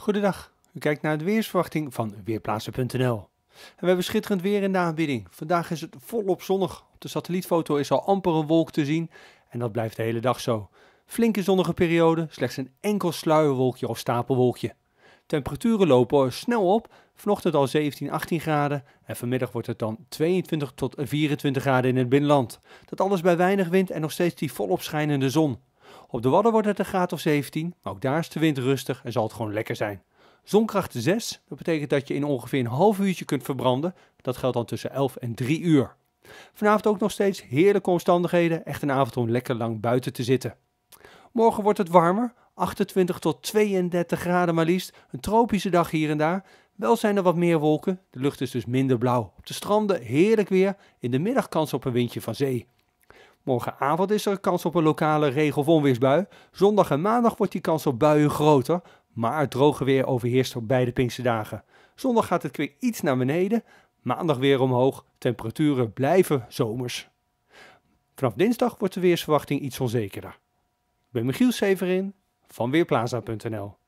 Goedendag, u kijkt naar de weersverwachting van Weerplaatsen.nl. En we hebben schitterend weer in de aanbieding. Vandaag is het volop zonnig. Op de satellietfoto is al amper een wolk te zien en dat blijft de hele dag zo. Flinke zonnige periode, slechts een enkel sluierwolkje of stapelwolkje. Temperaturen lopen snel op, vanochtend al 17, 18 graden en vanmiddag wordt het dan 22 tot 24 graden in het binnenland. Dat alles bij weinig wind en nog steeds die volop schijnende zon. Op de Wadden wordt het een graad of 17. Ook daar is de wind rustig en zal het gewoon lekker zijn. Zonkracht 6, dat betekent dat je in ongeveer een half uurtje kunt verbranden. Dat geldt dan tussen 11 en 3 uur. Vanavond ook nog steeds heerlijke omstandigheden. Echt een avond om lekker lang buiten te zitten. Morgen wordt het warmer, 28 tot 32 graden maar liefst. Een tropische dag hier en daar. Wel zijn er wat meer wolken, de lucht is dus minder blauw. Op de stranden heerlijk weer, in de middag kans op een windje van zee. Morgenavond is er kans op een lokale regen- of onweersbui. Zondag en maandag wordt die kans op buien groter, maar het droge weer overheerst op beide dagen. Zondag gaat het weer iets naar beneden, maandag weer omhoog. Temperaturen blijven zomers. Vanaf dinsdag wordt de weersverwachting iets onzekerder. Ik ben Michiel Severin van Weerplaza.nl